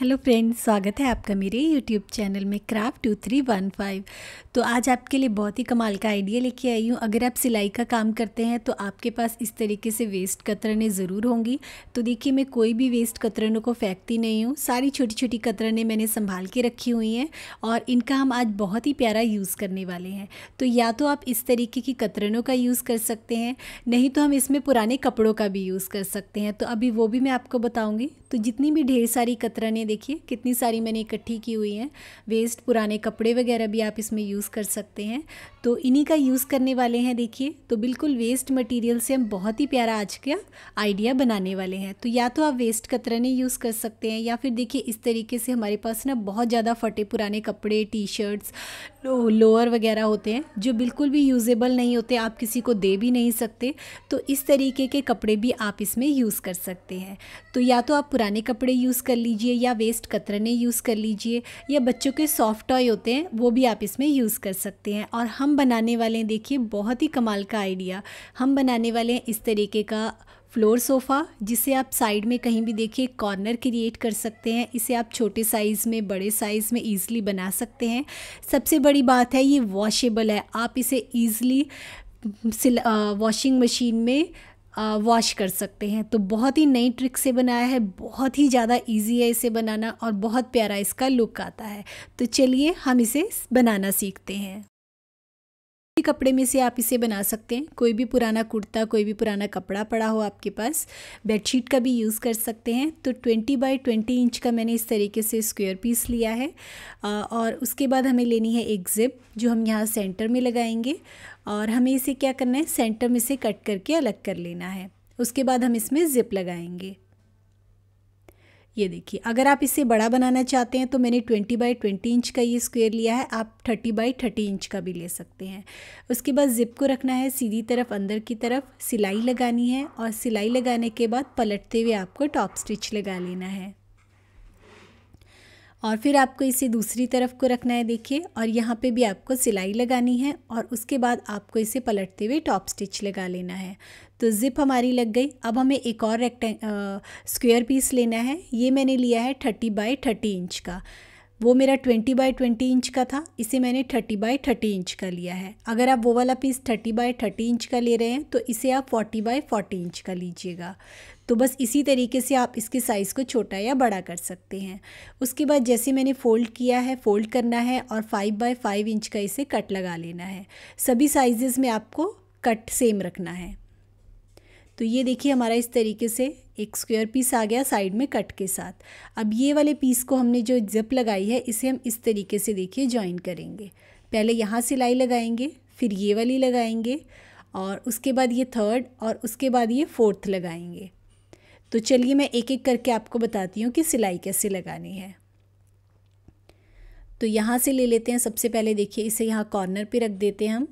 hello friends स्वागत है आपका मेरे यूट्यूब चैनल में craft two three one five तो आज आपके लिए बहुत ही कमाल का आइडिया लेके आई हूँ अगर आप सिलाई का काम करते हैं तो आपके पास इस तरीके से वेस्ट कतरने ज़रूर होंगी तो देखिए मैं कोई भी वेस्ट कतरनों को फेंकती नहीं हूँ सारी छोटी छोटी कतरने मैंने संभाल के रखी हुई हैं और इनका हम आज बहुत ही प्यारा यूज़ करने वाले हैं तो या तो आप इस तरीके की कतरनों का यूज़ कर सकते हैं नहीं तो हम इसमें पुराने कपड़ों का भी यूज़ कर सकते हैं तो अभी वो भी मैं आपको बताऊँगी तो जितनी भी ढेर सारी कतरने हैं देखिए कितनी सारी मैंने इकट्ठी की हुई हैं वेस्ट पुराने कपड़े वगैरह भी आप इसमें यूज़ कर सकते हैं तो इन्हीं का यूज़ करने वाले हैं देखिए तो बिल्कुल वेस्ट मटेरियल से हम बहुत ही प्यारा आज का आइडिया बनाने वाले हैं तो या तो आप वेस्ट कतरने यूज़ कर सकते हैं या फिर देखिए इस तरीके से हमारे पास ना बहुत ज़्यादा फटे पुराने कपड़े टी शर्ट्स लोअर वगैरह होते हैं जो बिल्कुल भी यूज़ेबल नहीं होते आप किसी को दे भी नहीं सकते तो इस तरीके के कपड़े भी आप इसमें यूज़ कर सकते हैं तो या तो आप पुराने कपड़े यूज़ कर लीजिए या वेस्ट कतरने यूज़ कर लीजिए या बच्चों के सॉफ्ट टॉय होते हैं वो भी आप इसमें यूज़ कर सकते हैं और हम बनाने वाले हैं देखिए बहुत ही कमाल का आइडिया हम बनाने वाले हैं इस तरीके का फ्लोर सोफ़ा जिसे आप साइड में कहीं भी देखिए कॉर्नर क्रिएट कर सकते हैं इसे आप छोटे साइज़ में बड़े साइज़ में ईज़िली बना सकते हैं सबसे बड़ी बात है ये वॉशेबल है आप इसे ईज़िली वॉशिंग मशीन में वॉश कर सकते हैं तो बहुत ही नई ट्रिक से बनाया है बहुत ही ज़्यादा इजी है इसे बनाना और बहुत प्यारा इसका लुक आता है तो चलिए हम इसे बनाना सीखते हैं कपड़े में से आप इसे बना सकते हैं कोई भी पुराना कुर्ता कोई भी पुराना कपड़ा पड़ा हो आपके पास बेडशीट का भी यूज़ कर सकते हैं तो ट्वेंटी बाई ट्वेंटी इंच का मैंने इस तरीके से स्क्वेयर पीस लिया है और उसके बाद हमें लेनी है एक जिप जो हम यहाँ सेंटर में लगाएंगे और हमें इसे क्या करना है सेंटर में से कट करके अलग कर लेना है उसके बाद हम इसमें ज़िप लगाएंगे ये देखिए अगर आप इसे बड़ा बनाना चाहते हैं तो मैंने 20 बाई 20 इंच का ये स्क्वायर लिया है आप 30 बाई 30 इंच का भी ले सकते हैं उसके बाद ज़िप को रखना है सीधी तरफ अंदर की तरफ सिलाई लगानी है और सिलाई लगाने के बाद पलटते हुए आपको टॉप स्टिच लगा लेना है और फिर आपको इसे दूसरी तरफ को रखना है देखिए और यहाँ पे भी आपको सिलाई लगानी है और उसके बाद आपको इसे पलटते हुए टॉप स्टिच लगा लेना है तो ज़िप हमारी लग गई अब हमें एक और रेक्टें स्क्वेयर पीस लेना है ये मैंने लिया है थर्टी बाय थर्टी इंच का वो मेरा ट्वेंटी बाय ट्वेंटी इंच का था इसे मैंने थर्टी बाय थर्टी इंच का लिया है अगर आप वो वाला piece thirty by thirty inch का ले रहे हैं तो इसे आप फोर्टी बाय फोर्टी इंच का लीजिएगा तो बस इसी तरीके से आप इसके साइज़ को छोटा या बड़ा कर सकते हैं उसके बाद जैसे मैंने फ़ोल्ड किया है फ़ोल्ड करना है और फाइव बाई फाइव इंच का इसे कट लगा लेना है सभी साइज़ में आपको कट सेम रखना है तो ये देखिए हमारा इस तरीके से एक स्क्वायर पीस आ गया साइड में कट के साथ अब ये वाले पीस को हमने जो जप लगाई है इसे हम इस तरीके से देखिए ज्वाइन करेंगे पहले यहाँ सिलाई लगाएंगे फिर ये वाली लगाएंगे और उसके बाद ये थर्ड और उसके बाद ये फोर्थ लगाएंगे तो चलिए मैं एक एक करके आपको बताती हूँ कि सिलाई कैसे लगानी है तो यहाँ से ले लेते हैं सबसे पहले देखिए इसे यहाँ कॉर्नर पे रख देते हैं हम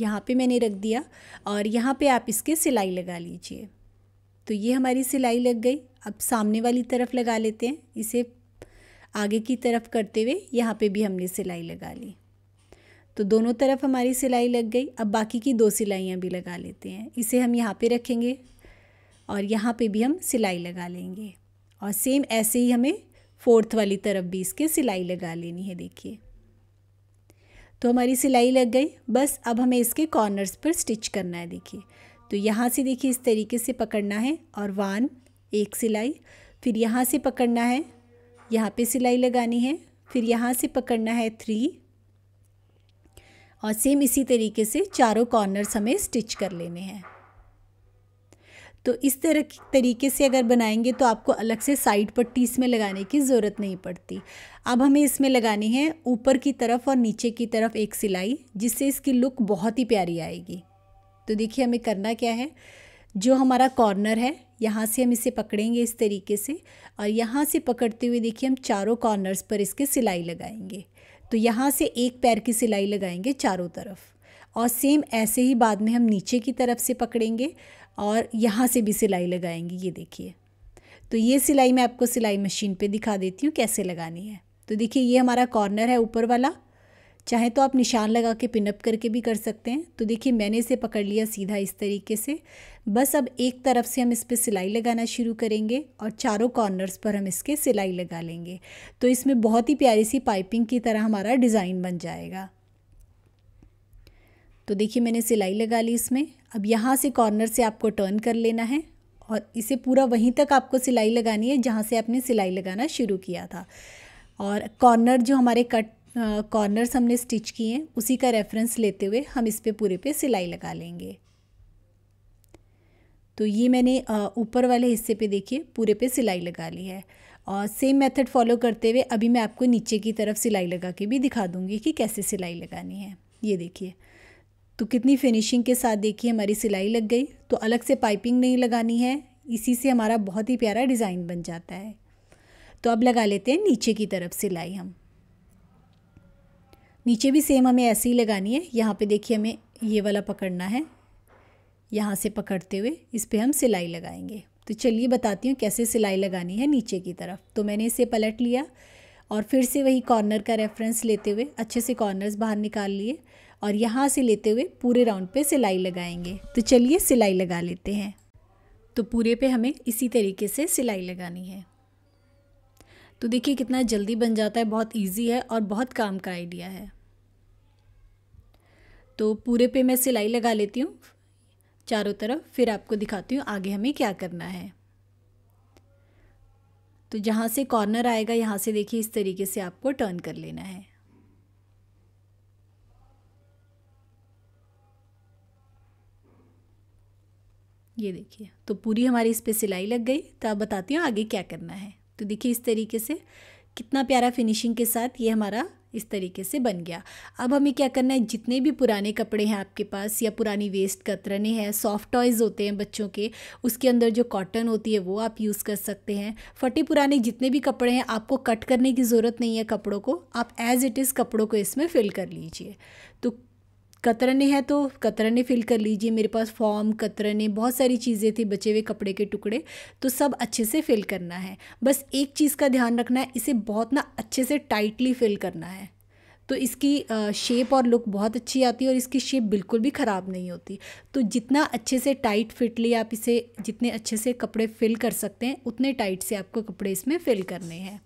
यहाँ पे मैंने रख दिया और यहाँ पे आप इसके सिलाई लगा लीजिए तो ये हमारी सिलाई लग गई अब सामने वाली तरफ लगा लेते हैं इसे आगे की तरफ करते हुए यहाँ पे भी हमने सिलाई लगा ली तो दोनों तरफ हमारी सिलाई लग गई अब बाकी की दो सिलाइयाँ भी लगा लेते हैं इसे हम यहाँ पे रखेंगे और यहाँ पे भी हम सिलाई लगा लेंगे और सेम ऐसे ही हमें फोर्थ वाली तरफ भी इसके सिलाई लगा लेनी है देखिए तो हमारी सिलाई लग गई बस अब हमें इसके कॉर्नर्स पर स्टिच करना है देखिए तो यहाँ से देखिए इस तरीके से पकड़ना है और वन एक सिलाई फिर यहाँ से पकड़ना है यहाँ पे सिलाई लगानी है फिर यहाँ से पकड़ना है थ्री और सेम इसी तरीके से चारों कॉर्नर्स हमें स्टिच कर लेने हैं तो इस तरह तरीके से अगर बनाएंगे तो आपको अलग से साइड पट्टी इसमें लगाने की ज़रूरत नहीं पड़ती अब हमें इसमें लगानी है ऊपर की तरफ और नीचे की तरफ एक सिलाई जिससे इसकी लुक बहुत ही प्यारी आएगी तो देखिए हमें करना क्या है जो हमारा कॉर्नर है यहाँ से हम इसे पकड़ेंगे इस तरीके से और यहाँ से पकड़ते हुए देखिए हम चारों कॉर्नर्स पर इसके सिलाई लगाएंगे तो यहाँ से एक पैर की सिलाई लगाएंगे चारों तरफ और सेम ऐसे ही बाद में हम नीचे की तरफ से पकड़ेंगे और यहाँ से भी सिलाई लगाएंगे ये देखिए तो ये सिलाई मैं आपको सिलाई मशीन पे दिखा देती हूँ कैसे लगानी है तो देखिए ये हमारा कॉर्नर है ऊपर वाला चाहे तो आप निशान लगा के पिनअप करके भी कर सकते हैं तो देखिए मैंने इसे पकड़ लिया सीधा इस तरीके से बस अब एक तरफ से हम इस पर सिलाई लगाना शुरू करेंगे और चारों कॉर्नर्स पर हम इसके सिलाई लगा लेंगे तो इसमें बहुत ही प्यारी सी पाइपिंग की तरह हमारा डिज़ाइन बन जाएगा तो देखिए मैंने सिलाई लगा ली इसमें अब यहाँ से कॉर्नर से आपको टर्न कर लेना है और इसे पूरा वहीं तक आपको सिलाई लगानी है जहाँ से आपने सिलाई लगाना शुरू किया था और कॉर्नर जो हमारे कट कॉर्नर्स हमने स्टिच किए हैं उसी का रेफरेंस लेते हुए हम इस पर पूरे पे सिलाई लगा लेंगे तो ये मैंने ऊपर वाले हिस्से पे देखिए पूरे पे सिलाई लगा ली है और सेम मेथड फॉलो करते हुए अभी मैं आपको नीचे की तरफ सिलाई लगा के भी दिखा दूँगी कि कैसे सिलाई लगानी है ये देखिए तो कितनी फिनिशिंग के साथ देखिए हमारी सिलाई लग गई तो अलग से पाइपिंग नहीं लगानी है इसी से हमारा बहुत ही प्यारा डिज़ाइन बन जाता है तो अब लगा लेते हैं नीचे की तरफ सिलाई हम नीचे भी सेम हमें ऐसे ही लगानी है यहाँ पे देखिए हमें ये वाला पकड़ना है यहाँ से पकड़ते हुए इस पर हम सिलाई लगाएंगे तो चलिए बताती हूँ कैसे सिलाई लगानी है नीचे की तरफ तो मैंने इसे पलट लिया और फिर से वही कॉर्नर का रेफरेंस लेते हुए अच्छे से कॉर्नर्स बाहर निकाल लिए और यहाँ से लेते हुए पूरे राउंड पे सिलाई लगाएंगे तो चलिए सिलाई लगा लेते हैं तो पूरे पे हमें इसी तरीके से सिलाई लगानी है तो देखिए कितना जल्दी बन जाता है बहुत इजी है और बहुत काम का आइडिया है तो पूरे पे मैं सिलाई लगा लेती हूँ चारों तरफ फिर आपको दिखाती हूँ आगे हमें क्या करना है तो जहाँ से कॉर्नर आएगा यहाँ से देखिए इस तरीके से आपको टर्न कर लेना है ये देखिए तो पूरी हमारी इस पर सिलाई लग गई तो अब बताती हूँ आगे क्या करना है तो देखिए इस तरीके से कितना प्यारा फिनिशिंग के साथ ये हमारा इस तरीके से बन गया अब हमें क्या करना है जितने भी पुराने कपड़े हैं आपके पास या पुरानी वेस्ट कतरने हैं सॉफ्ट टॉयज़ होते हैं बच्चों के उसके अंदर जो कॉटन होती है वो आप यूज़ कर सकते हैं फटे पुराने जितने भी कपड़े हैं आपको कट करने की ज़रूरत नहीं है कपड़ों को आप एज़ इट इज़ कपड़ों को इसमें फिल कर लीजिए तो कतरने हैं तो कतरने फिल कर लीजिए मेरे पास फॉर्म कतरने बहुत सारी चीज़ें थी बचे हुए कपड़े के टुकड़े तो सब अच्छे से फिल करना है बस एक चीज़ का ध्यान रखना है इसे बहुत ना अच्छे से टाइटली फिल करना है तो इसकी शेप और लुक बहुत अच्छी आती है और इसकी शेप बिल्कुल भी ख़राब नहीं होती तो जितना अच्छे से टाइट फिटली आप इसे जितने अच्छे से कपड़े फिल कर सकते हैं उतने टाइट से आपको कपड़े इसमें फिल करने हैं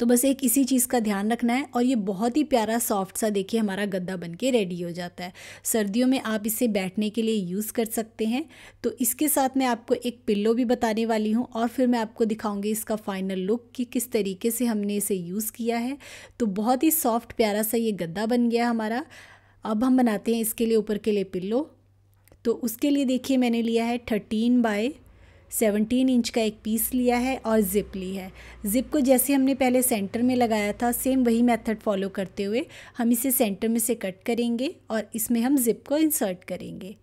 तो बस एक इसी चीज़ का ध्यान रखना है और ये बहुत ही प्यारा सॉफ्ट सा देखिए हमारा गद्दा बन के रेडी हो जाता है सर्दियों में आप इसे बैठने के लिए यूज़ कर सकते हैं तो इसके साथ मैं आपको एक पिल्लो भी बताने वाली हूँ और फिर मैं आपको दिखाऊँगी इसका फाइनल लुक कि किस तरीके से हमने इसे यूज़ किया है तो बहुत ही सॉफ्ट प्यारा सा ये गद्दा बन गया हमारा अब हम बनाते हैं इसके लिए ऊपर के लिए पिल्लो तो उसके लिए देखिए मैंने लिया है थर्टीन बाय 17 इंच का एक पीस लिया है और ज़िप ली है ज़िप को जैसे हमने पहले सेंटर में लगाया था सेम वही मेथड फॉलो करते हुए हम इसे सेंटर में से कट करेंगे और इसमें हम ज़िप को इंसर्ट करेंगे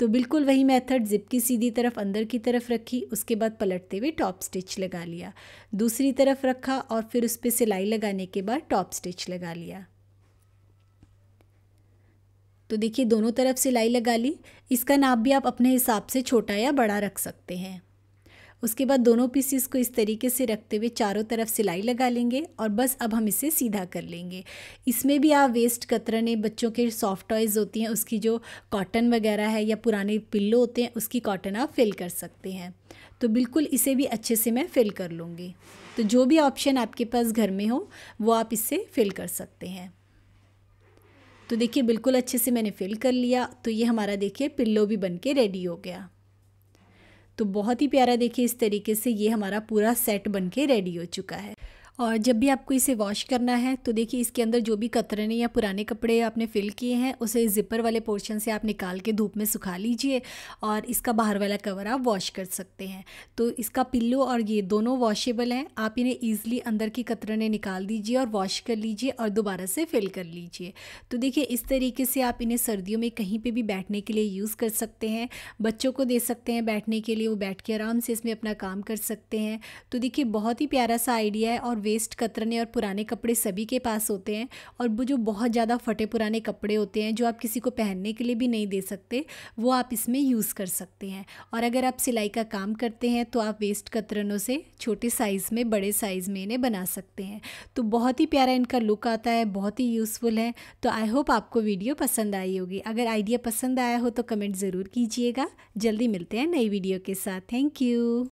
तो बिल्कुल वही मेथड जिप की सीधी तरफ अंदर की तरफ रखी उसके बाद पलटते हुए टॉप स्टिच लगा लिया दूसरी तरफ रखा और फिर उस पर सिलाई लगाने के बाद टॉप स्टिच लगा लिया तो देखिए दोनों तरफ सिलाई लगा ली इसका नाप भी आप अपने हिसाब से छोटा या बड़ा रख सकते हैं उसके बाद दोनों पीसीस को इस तरीके से रखते हुए चारों तरफ सिलाई लगा लेंगे और बस अब हम इसे सीधा कर लेंगे इसमें भी आप वेस्ट कतरने बच्चों के सॉफ्ट टॉयज़ होती हैं उसकी जो कॉटन वगैरह है या पुराने पिल्लो होते हैं उसकी कॉटन आप फिल कर सकते हैं तो बिल्कुल इसे भी अच्छे से मैं फिल कर लूँगी तो जो भी ऑप्शन आपके पास घर में हो वो आप इससे फिल कर सकते हैं तो देखिए बिल्कुल अच्छे से मैंने फिल कर लिया तो ये हमारा देखिए पिल्लो भी बन के रेडी हो गया तो बहुत ही प्यारा देखिए इस तरीके से ये हमारा पूरा सेट बन के रेडी हो चुका है और जब भी आपको इसे वॉश करना है तो देखिए इसके अंदर जो भी कतरने या पुराने कपड़े आपने फ़िल किए हैं उसे ज़िपर वाले पोर्शन से आप निकाल के धूप में सुखा लीजिए और इसका बाहर वाला कवर आप वॉश कर सकते हैं तो इसका पिल्लो और ये दोनों वॉशेबल हैं आप इन्हें ईजिली अंदर की कतरने निकाल दीजिए और वॉश कर लीजिए और दोबारा से फिल कर लीजिए तो देखिए इस तरीके से आप इन्हें सर्दियों में कहीं पर भी बैठने के लिए यूज़ कर सकते हैं बच्चों को दे सकते हैं बैठने के लिए वो बैठ के आराम से इसमें अपना काम कर सकते हैं तो देखिए बहुत ही प्यारा सा आइडिया है और वेस्ट कतरने और पुराने कपड़े सभी के पास होते हैं और वो जो बहुत ज़्यादा फटे पुराने कपड़े होते हैं जो आप किसी को पहनने के लिए भी नहीं दे सकते वो आप इसमें यूज़ कर सकते हैं और अगर आप सिलाई का काम करते हैं तो आप वेस्ट कतरनों से छोटे साइज़ में बड़े साइज़ में इन्हें बना सकते हैं तो बहुत ही प्यारा इनका लुक आता है बहुत ही यूज़फुल है तो आई होप आपको वीडियो पसंद आई होगी अगर आइडिया पसंद आया हो तो कमेंट ज़रूर कीजिएगा जल्दी मिलते हैं नई वीडियो के साथ थैंक यू